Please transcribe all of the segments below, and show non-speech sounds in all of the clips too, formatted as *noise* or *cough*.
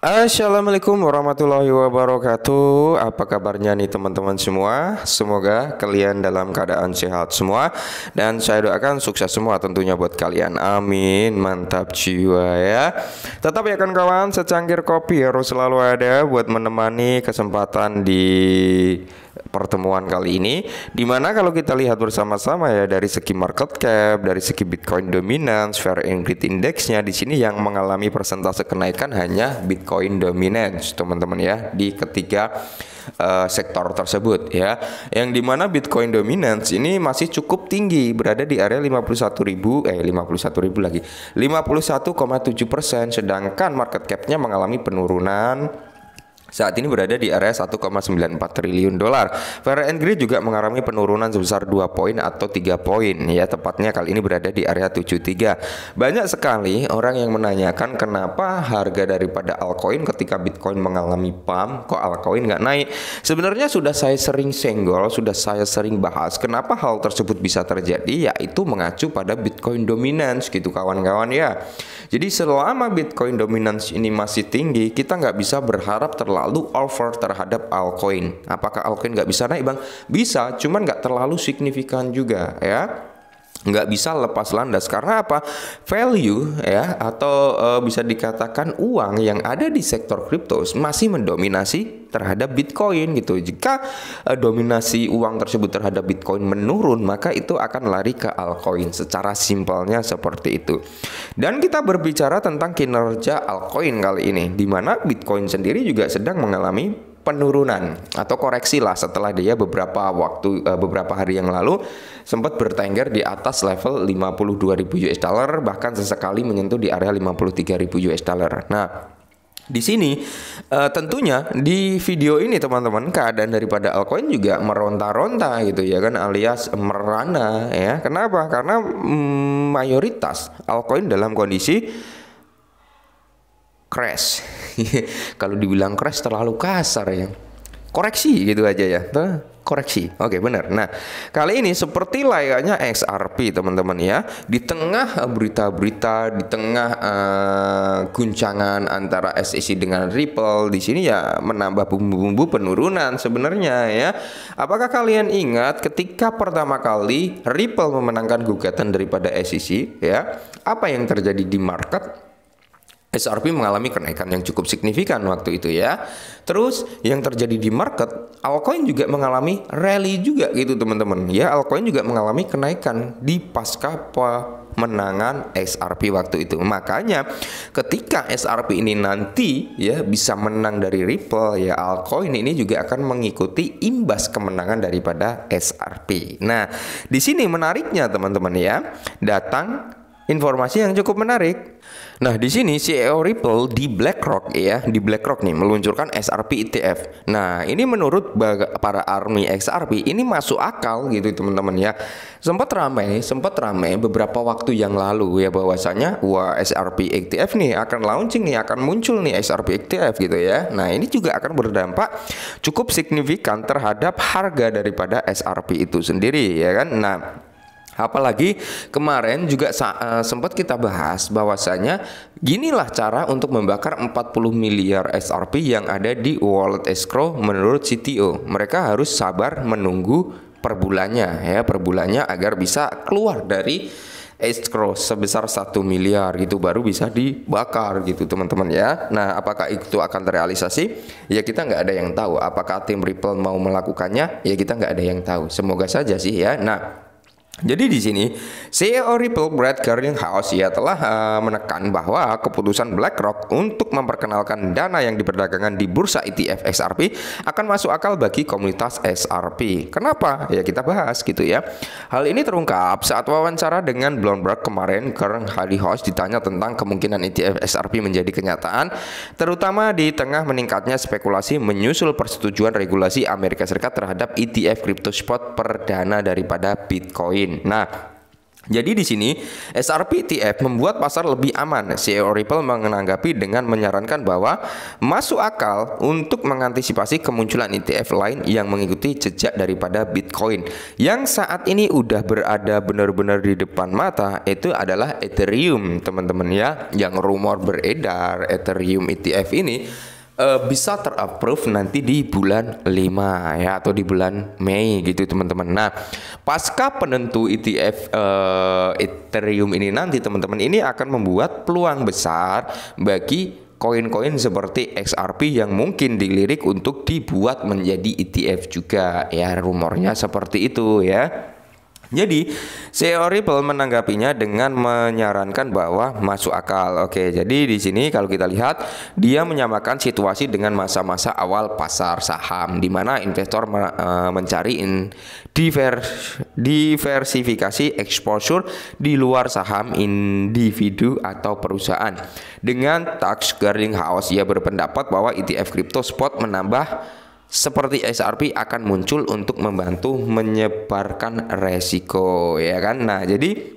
Assalamualaikum warahmatullahi wabarakatuh. Apa kabarnya nih teman-teman semua? Semoga kalian dalam keadaan sehat semua dan saya doakan sukses semua tentunya buat kalian. Amin. Mantap jiwa ya. Tetap ya kan kawan, secangkir kopi harus selalu ada buat menemani kesempatan di pertemuan kali ini dimana kalau kita lihat bersama-sama ya dari segi market cap dari segi Bitcoin dominance fair and greed indexnya di sini yang mengalami persentase kenaikan hanya Bitcoin Bitcoin dominance teman-teman ya di ketiga uh, sektor tersebut ya yang dimana Bitcoin dominance ini masih cukup tinggi berada di area 51.000 eh 51.000 lagi 51,7 persen sedangkan market capnya mengalami penurunan saat ini berada di area 1,94 triliun dolar. Fair and juga mengalami penurunan sebesar 2 poin atau 3 poin ya tepatnya kali ini berada di area 73. Banyak sekali orang yang menanyakan kenapa harga daripada altcoin ketika Bitcoin mengalami pump kok altcoin nggak naik. Sebenarnya sudah saya sering senggol, sudah saya sering bahas kenapa hal tersebut bisa terjadi yaitu mengacu pada Bitcoin dominance gitu kawan-kawan ya. Jadi selama Bitcoin dominance ini masih tinggi, kita nggak bisa berharap terlalu terlalu over terhadap altcoin. Apakah altcoin nggak bisa naik bang? Bisa, cuman nggak terlalu signifikan juga ya nggak bisa lepas landas karena apa value ya atau e, bisa dikatakan uang yang ada di sektor kripto masih mendominasi terhadap Bitcoin gitu jika e, dominasi uang tersebut terhadap Bitcoin menurun maka itu akan lari ke altcoin secara simpelnya seperti itu dan kita berbicara tentang kinerja altcoin kali ini di mana Bitcoin sendiri juga sedang mengalami penurunan atau koreksi lah setelah dia beberapa waktu eh, beberapa hari yang lalu sempat bertengger di atas level 52.000 US dollar bahkan sesekali menyentuh di area 53.000 US dollar. Nah, di sini uh, tentunya di video ini teman-teman keadaan daripada altcoin juga meronta-ronta gitu ya kan alias merana ya. Kenapa? Karena mm, mayoritas altcoin dalam kondisi crash *laughs* kalau dibilang keras terlalu kasar ya koreksi gitu aja ya koreksi oke benar nah kali ini seperti layaknya XRP teman-teman ya di tengah eh, berita-berita di tengah uh, guncangan antara SEC dengan Ripple di sini ya menambah bumbu-bumbu penurunan sebenarnya ya apakah kalian ingat ketika pertama kali Ripple memenangkan gugatan daripada SEC ya apa yang terjadi di market SRP mengalami kenaikan yang cukup signifikan waktu itu ya. Terus yang terjadi di market, altcoin juga mengalami rally juga gitu teman-teman. Ya, altcoin juga mengalami kenaikan di pasca pemenangan SRP waktu itu. Makanya ketika SRP ini nanti ya bisa menang dari Ripple ya altcoin ini juga akan mengikuti imbas kemenangan daripada SRP. Nah, di sini menariknya teman-teman ya, datang informasi yang cukup menarik. Nah, di sini CEO Ripple di BlackRock ya, di BlackRock nih meluncurkan SRP ETF. Nah, ini menurut para army XRP ini masuk akal gitu teman-teman ya. Sempat ramai, sempat ramai beberapa waktu yang lalu ya bahwasanya wah SRP ETF nih akan launching nih, akan muncul nih SRP ETF gitu ya. Nah, ini juga akan berdampak cukup signifikan terhadap harga daripada SRP itu sendiri ya kan. Nah, Apalagi kemarin juga eh, sempat kita bahas bahwasanya ginilah cara untuk membakar 40 miliar SRP yang ada di wallet escrow menurut CTO. Mereka harus sabar menunggu per bulannya ya, per bulannya agar bisa keluar dari escrow sebesar satu miliar gitu baru bisa dibakar gitu teman-teman ya. Nah apakah itu akan terrealisasi? Ya kita nggak ada yang tahu. Apakah tim Ripple mau melakukannya? Ya kita nggak ada yang tahu. Semoga saja sih ya. Nah jadi di sini CEO Ripple Brad Garlinghouse ya telah uh, menekan bahwa keputusan BlackRock untuk memperkenalkan dana yang diperdagangkan di bursa ETF XRP akan masuk akal bagi komunitas XRP. Kenapa? Ya kita bahas gitu ya. Hal ini terungkap saat wawancara dengan Bloomberg kemarin Garlinghouse ditanya tentang kemungkinan ETF XRP menjadi kenyataan terutama di tengah meningkatnya spekulasi menyusul persetujuan regulasi Amerika Serikat terhadap ETF crypto spot perdana daripada Bitcoin. Nah, jadi di sini SRPTF membuat pasar lebih aman. CEO Ripple menanggapi dengan menyarankan bahwa masuk akal untuk mengantisipasi kemunculan ETF lain yang mengikuti jejak daripada Bitcoin. Yang saat ini udah berada benar-benar di depan mata itu adalah Ethereum, teman-teman ya. Yang rumor beredar Ethereum ETF ini uh, bisa terapprove nanti di bulan 5 ya atau di bulan Mei gitu teman-teman. Nah, pasca penentu ETF uh, eh, Ethereum ini nanti teman-teman ini akan membuat peluang besar bagi koin-koin seperti XRP yang mungkin dilirik untuk dibuat menjadi ETF juga ya rumornya seperti itu ya. Jadi, CEO Ripple menanggapinya dengan menyarankan bahwa masuk akal. Oke, jadi di sini kalau kita lihat dia menyamakan situasi dengan masa-masa awal pasar saham di mana investor e, mencari diversifikasi exposure di luar saham individu atau perusahaan. Dengan Tax guarding House ia berpendapat bahwa ETF crypto spot menambah seperti SRP akan muncul untuk membantu menyebarkan resiko ya kan. Nah, jadi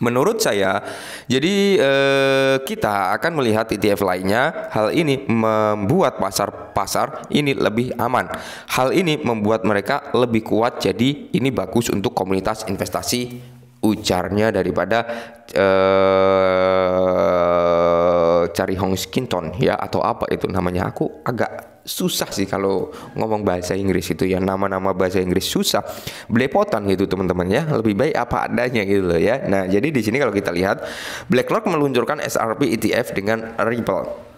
Menurut saya, jadi eh, kita akan melihat ETF lainnya. Hal ini membuat pasar-pasar ini lebih aman. Hal ini membuat mereka lebih kuat. Jadi ini bagus untuk komunitas investasi ujarnya daripada eh, cari Hong Skinton ya atau apa itu namanya. Aku agak susah sih kalau ngomong bahasa Inggris itu ya nama-nama bahasa Inggris susah belepotan gitu teman-teman ya lebih baik apa adanya gitu loh ya nah jadi di sini kalau kita lihat BlackRock meluncurkan SRP ETF dengan Ripple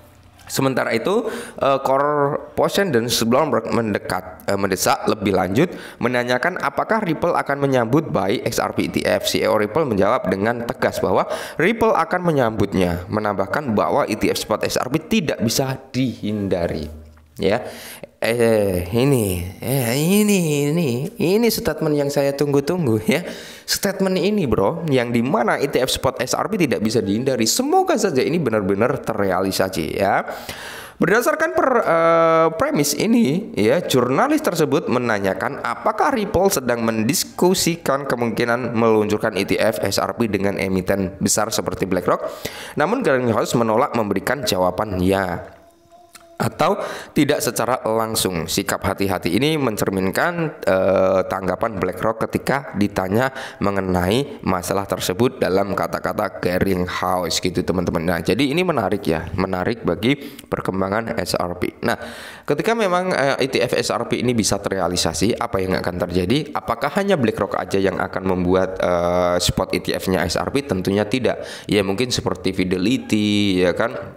Sementara itu, uh, Corporation dan Bloomberg mendekat uh, mendesak lebih lanjut menanyakan apakah Ripple akan menyambut baik XRP ETF. CEO Ripple menjawab dengan tegas bahwa Ripple akan menyambutnya, menambahkan bahwa ETF spot XRP tidak bisa dihindari ya eh, eh ini eh ini ini ini statement yang saya tunggu-tunggu ya statement ini bro yang dimana ETF spot SRP tidak bisa dihindari semoga saja ini benar-benar terrealisasi ya Berdasarkan per, uh, premis ini, ya jurnalis tersebut menanyakan apakah Ripple sedang mendiskusikan kemungkinan meluncurkan ETF SRP dengan emiten besar seperti BlackRock. Namun House menolak memberikan jawaban ya atau tidak secara langsung. Sikap hati-hati ini mencerminkan e, tanggapan BlackRock ketika ditanya mengenai masalah tersebut dalam kata-kata House gitu teman-teman. Nah, jadi ini menarik ya, menarik bagi perkembangan SRP. Nah, ketika memang eh, e, ETF SRP ini bisa terrealisasi, apa yang akan terjadi? Apakah hanya BlackRock aja yang akan membuat eh, e, spot ETF-nya SRP? Tentunya tidak. Ya mungkin seperti Fidelity ya kan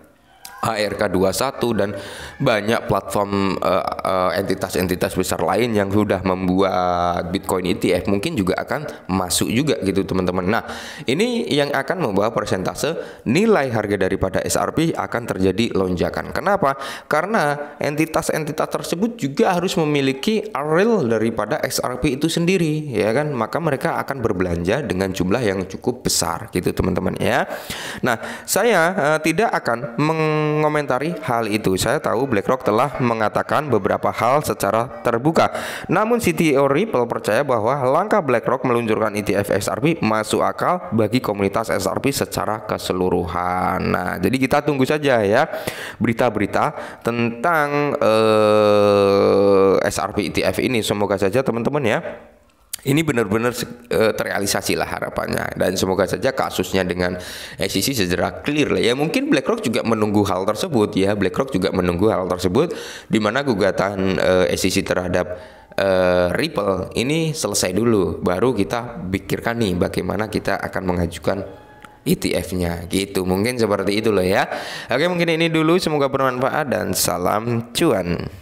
ARK21 dan banyak platform eh, eh, entitas-entitas uh, uh, besar lain yang sudah membuat Bitcoin ETF mungkin juga akan masuk juga gitu teman-teman. Nah, ini yang akan membawa persentase nilai harga daripada SRP akan terjadi lonjakan. Kenapa? Karena entitas-entitas tersebut juga harus memiliki real daripada SRP itu sendiri, ya kan? Maka mereka akan berbelanja dengan jumlah yang cukup besar gitu teman-teman ya. Nah, saya uh, tidak akan meng mengomentari hal itu. Saya tahu BlackRock telah mengatakan beberapa hal secara terbuka. Namun CTO Ripple percaya bahwa langkah BlackRock meluncurkan ETF XRP masuk akal bagi komunitas XRP secara keseluruhan. Nah, jadi kita tunggu saja ya berita-berita tentang eh, SRP ETF ini. Semoga saja teman-teman ya ini benar-benar uh, eh, terrealisasi lah harapannya dan semoga saja kasusnya dengan SEC segera clear lah ya mungkin BlackRock juga menunggu hal tersebut ya BlackRock juga menunggu hal tersebut di mana gugatan uh, eh, SEC terhadap uh, Ripple ini selesai dulu, baru kita pikirkan nih bagaimana kita akan mengajukan ETF-nya gitu. Mungkin seperti itu loh ya. Oke, mungkin ini dulu semoga bermanfaat dan salam cuan.